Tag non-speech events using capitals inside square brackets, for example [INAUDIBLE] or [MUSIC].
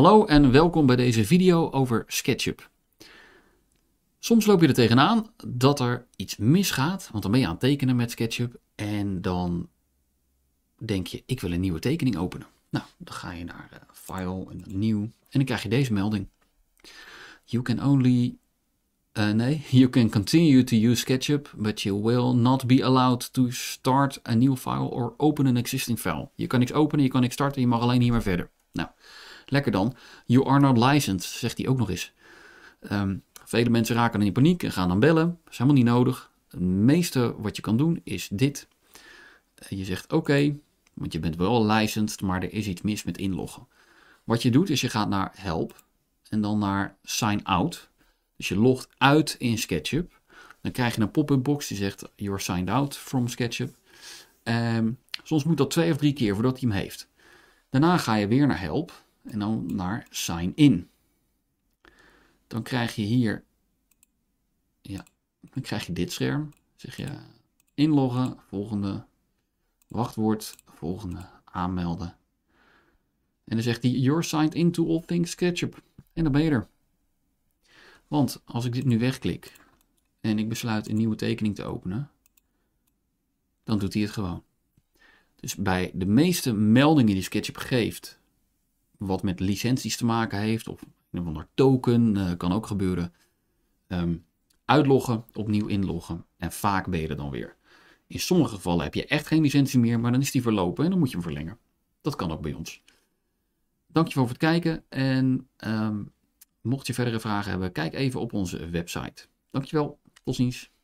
Hallo en welkom bij deze video over SketchUp. Soms loop je er tegenaan dat er iets misgaat, want dan ben je aan het tekenen met SketchUp en dan denk je, ik wil een nieuwe tekening openen. Nou, dan ga je naar eh, File en Nieuw en dan krijg je deze melding. You can only... Eh, nee, [LAUGHS] you can continue to use SketchUp, but you will not be allowed to start a new file or open an existing file. Je kan niks openen, je kan niks starten, je mag alleen hier maar verder. Nou... Lekker dan. You are not licensed, zegt hij ook nog eens. Um, vele mensen raken dan in paniek en gaan dan bellen. Dat is helemaal niet nodig. Het meeste wat je kan doen is dit. Eh, je zegt oké, want je bent wel licensed, maar er is iets mis met inloggen. Wat je doet is je gaat naar help en dan naar sign out. Dus je logt uit in SketchUp. Dan krijg je een pop-up box die zegt you're signed out from SketchUp. Ehm, soms moet dat twee of drie keer voordat hij hem heeft. Daarna ga je weer naar help en dan naar sign in. Dan krijg je hier, ja, dan krijg je dit scherm. Zeg je eh, inloggen, volgende, wachtwoord, volgende, aanmelden. En dan zegt hij, you're signed into all things SketchUp. En dan ben je er. Want als ik dit nu wegklik en ik besluit een nieuwe tekening te openen, dan doet hij het gewoon. Dus bij de meeste meldingen die SketchUp geeft, wat met licenties te maken heeft, of in ieder token, eh, kan ook gebeuren. Um, uitloggen, opnieuw inloggen en vaak ben dan weer. In sommige gevallen heb je echt geen licentie meer, maar dan is die verlopen en dan moet je hem verlengen. Dat kan ook bij ons. Dankjewel voor het kijken en ehm, mocht je verdere vragen hebben, kijk even op onze website. Dankjewel, tot ziens.